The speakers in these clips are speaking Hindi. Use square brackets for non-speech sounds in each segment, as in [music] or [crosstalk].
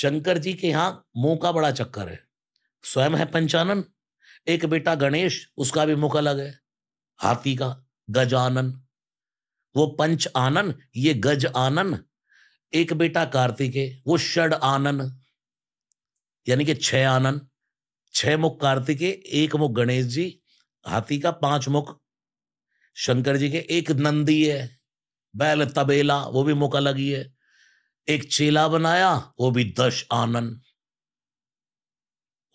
शंकर जी के यहाँ मुंह का बड़ा चक्कर है स्वयं है पंचानन एक बेटा गणेश उसका भी मुख अलग है हाथी का गजानन वो पंच आनन ये गज आनन एक बेटा कार्तिके वो षड आनन यानी कि छह आनन छह मुख कार्तिके एक मुख गणेश जी हाथी का पांच मुख शंकर जी के एक नंदी है बैल तबेला वो भी मुख अलग ही है एक चेला बनाया वो भी दश आनन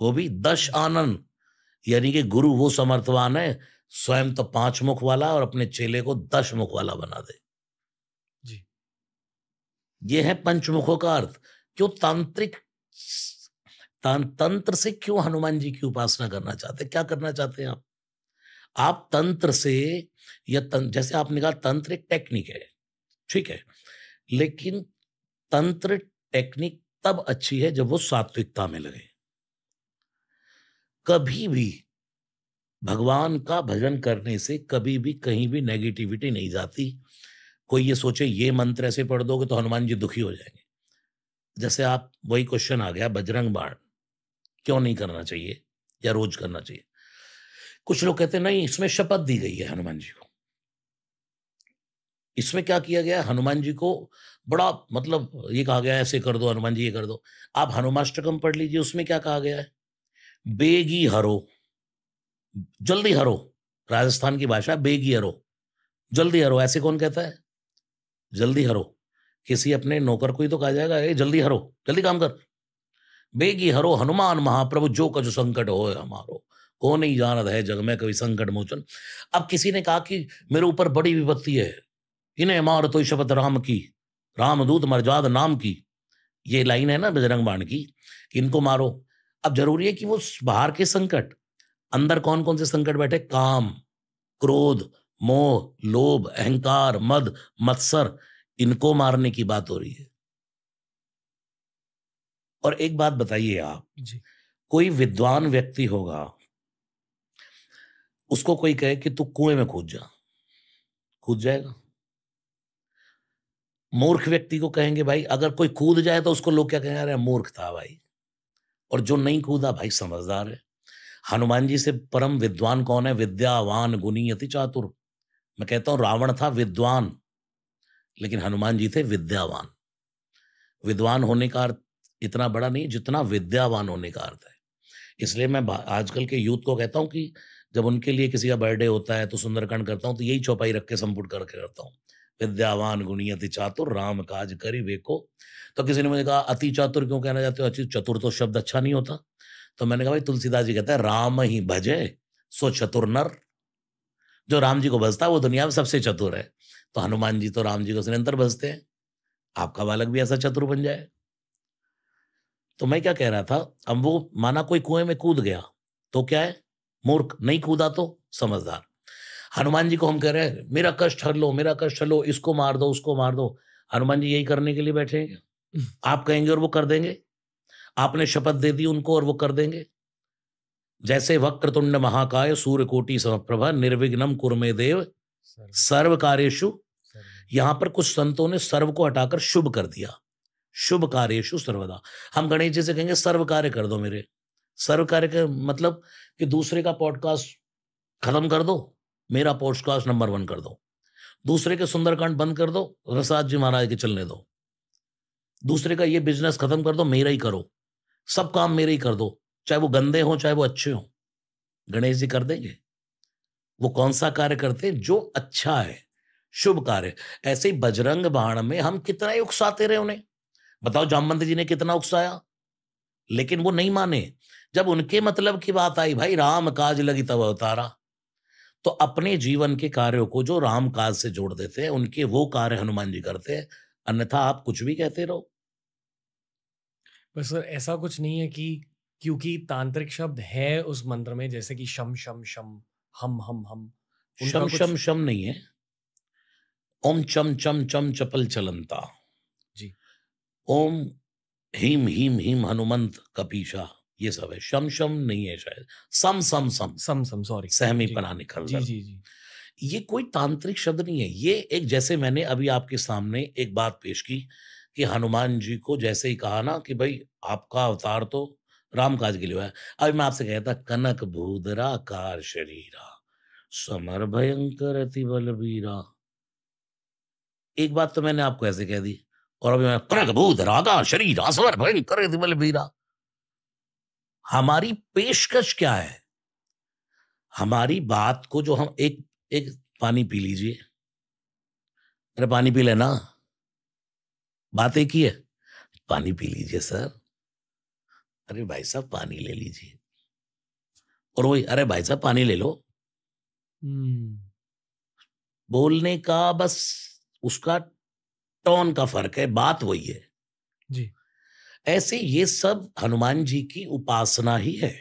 वो भी दश आनन यानी कि गुरु वो समर्थवान है स्वयं तो पांच मुख वाला और अपने चेले को दश मुख वाला बना दे जी ये है पंचमुखों का अर्थ क्यों तांत्रिक तां, तंत्र से क्यों हनुमान जी की उपासना करना चाहते क्या करना चाहते हैं आप आप तंत्र से या तं, जैसे आपने कहा तंत्र एक टेक्निक है ठीक है लेकिन तंत्र टेक्निक तब अच्छी है जब वो सात्विकता में लगे कभी भी भगवान का भजन करने से कभी भी कहीं भी नेगेटिविटी नहीं जाती कोई ये सोचे ये मंत्र ऐसे पढ़ दोगे तो हनुमान जी दुखी हो जाएंगे जैसे आप वही क्वेश्चन आ गया बजरंग बाण क्यों नहीं करना चाहिए या रोज करना चाहिए कुछ लोग कहते नहीं इसमें शपथ दी गई है हनुमान जी को इसमें क्या किया गया हनुमान जी को बड़ा मतलब ये कहा गया ऐसे कर दो हनुमान जी ये कर दो आप हनुमाष्टकम पढ़ लीजिए उसमें क्या कहा गया है बेगी हरो जल्दी हरो राजस्थान की भाषा बेगी हरो जल्दी हरो ऐसे कौन कहता है जल्दी हरो किसी अपने नौकर को ही तो कहा जाएगा ए जल्दी हरो जल्दी काम कर बेगी हरो हनुमान महाप्रभु जो कुछ संकट हो हमारो को नहीं जानत है जग में कभी संकट मोचन अब किसी ने कहा कि मेरे ऊपर बड़ी विपत्ति है इन इमारत तो शपथ राम की रामदूत मरजाद नाम की ये लाइन है ना बजरंग बाण की इनको मारो अब जरूरी है कि वो बाहर के संकट अंदर कौन कौन से संकट बैठे काम क्रोध मोह लोभ अहंकार मद मत्सर इनको मारने की बात हो रही है और एक बात बताइए आप जी। कोई विद्वान व्यक्ति होगा उसको कोई कहे कि तू कुएं में कूद जा कूद जाएगा मूर्ख व्यक्ति को कहेंगे भाई अगर कोई कूद जाए तो उसको लोग क्या कहेंगे अरे मूर्ख था भाई और जो नहीं कूदा भाई समझदार है हनुमान जी से परम विद्वान कौन है विद्यावान गुनी अति चातुर मैं कहता हूं रावण था विद्वान लेकिन हनुमान जी थे विद्यावान विद्वान होने का अर्थ इतना बड़ा नहीं जितना विद्यावान होने का अर्थ है इसलिए मैं आजकल के यूथ को कहता हूं कि जब उनके लिए किसी का बर्थडे होता है तो सुंदरकांड करता हूं तो यही चौपाई रख के संपुट करके करता हूं विद्यावान गुणी अति चातुर राम काज करी वेको तो किसी ने मुझे कहा अति चातुर क्यों कहना चाहते हो अच्छी चतुर तो शब्द अच्छा नहीं होता तो मैंने कहा भाई तुलसीदास जी कहते हैं राम ही भजे सो चतुर नर जो राम जी को भजता है वो दुनिया में सबसे चतुर है तो हनुमान जी तो राम जी को निरंतर भजते हैं आपका बालक भी ऐसा चतुर बन जाए तो मैं क्या कह रहा था अब वो माना कोई कुएं में कूद गया तो क्या है मूर्ख नहीं कूदा तो समझदार हनुमान जी को हम कह रहे हैं मेरा कष्ट हर लो मेरा कष्ट हर लो इसको मार दो उसको मार दो हनुमान जी यही करने के लिए बैठे हैं [laughs] आप कहेंगे और वो कर देंगे आपने शपथ दे दी उनको और वो कर देंगे जैसे वक्रतुंड महाकाय सूर्य कोटि प्रभा निर्विघ्नम कुरमे देव सर्व कार्यशु यहां पर कुछ संतों ने सर्व को हटाकर शुभ कर दिया शुभ कार्यशु सर्वदा हम गणेश जी से कहेंगे सर्व कार्य कर दो मेरे सर्व कार्य का मतलब कि दूसरे का पॉडकास्ट खत्म कर दो मेरा पॉडकास्ट नंबर वन कर दो दूसरे के सुंदरकांड बंद कर दो रसाद जी महाराज के चलने दो दूसरे का ये बिजनेस खत्म कर दो मेरा ही करो सब काम मेरे ही कर दो चाहे वो गंदे हों चाहे वो अच्छे हों गणेश जी कर देंगे वो कौन सा कार्य करते हैं जो अच्छा है शुभ कार्य ऐसे ही बजरंग बाण में हम कितना ही उकसाते रहे उन्हें बताओ जामवंत जी ने कितना उकसाया लेकिन वो नहीं माने जब उनके मतलब की बात आई भाई राम काज लगी तब अवतारा तो अपने जीवन के कार्यों को जो राम काज से जोड़ देते हैं उनके वो कार्य हनुमान जी करते हैं अन्यथा आप कुछ भी कहते रहो पर सर ऐसा कुछ नहीं है कि क्योंकि तांत्रिक शब्द है उस मंत्र में जैसे कि शम शम शम हम हम हम शम शम शम नहीं है ओम चम चम चम चपल चलंता जी ओम हीम हीम हिम हनुमंत कपीशा ये सब है शम शम नहीं है शायद सम सम सम सम सम सॉरी सहमी पना निकल जी जी जी ये कोई तांत्रिक शब्द नहीं है ये एक जैसे मैंने अभी आपके सामने एक बात पेश की कि हनुमान जी को जैसे ही कहा ना कि भाई आपका अवतार तो राम काज के लिए है अभी मैं आपसे कहता कनक भूदरा कार शरीरा समर भयंकर अति बलबीरा एक बात तो मैंने आपको ऐसे कह दी और अभी मैं कनक भूदरा कार शरीरा समर भयंकर अति बलबीरा हमारी पेशकश क्या है हमारी बात को जो हम एक एक पानी पी लीजिए अरे पानी पी लेना बात एक ही है पानी पी लीजिए सर अरे भाई साहब पानी ले लीजिए और वही अरे भाई साहब पानी ले लो हम्म। बोलने का बस उसका टोन का फर्क है बात वही है ऐसे ये सब हनुमान जी की उपासना ही है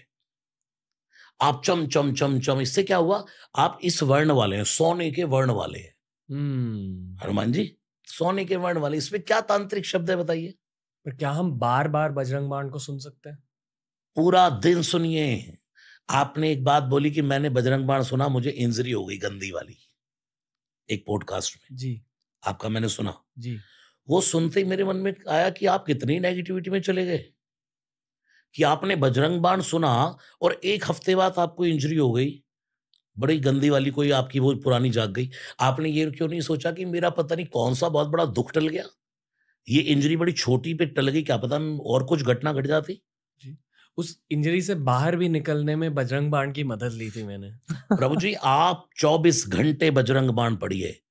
आप चम चम चम चम इससे क्या हुआ आप इस वर्ण वाले हैं सोने के वर्ण वाले हैं hmm. हनुमान जी सोने के वर्ण वाले इसमें क्या तांत्रिक शब्द है बताइए पर क्या हम बार बार बजरंग बाण को सुन सकते हैं पूरा दिन सुनिए आपने एक बात बोली कि मैंने बजरंग बाण सुना मुझे इंजरी हो गई गंदी वाली एक पॉडकास्ट में जी आपका मैंने सुना जी वो सुनते ही मेरे मन में आया कि आप कितनी नेगेटिविटी में चले गए कि आपने बजरंग बाण सुना और एक हफ्ते बाद आपको इंजरी हो गई बड़ी गंदी वाली कोई आपकी वो पुरानी जाग गई आपने ये क्यों नहीं सोचा कि मेरा पता नहीं कौन सा बहुत बड़ा दुख टल गया ये इंजरी बड़ी छोटी पे टल गई क्या पता और कुछ घटना घट गट जाती उस इंजरी से बाहर भी निकलने में बजरंग बाण की मदद ली थी मैंने प्रभु जी आप 24 घंटे बजरंग बाण पढ़िए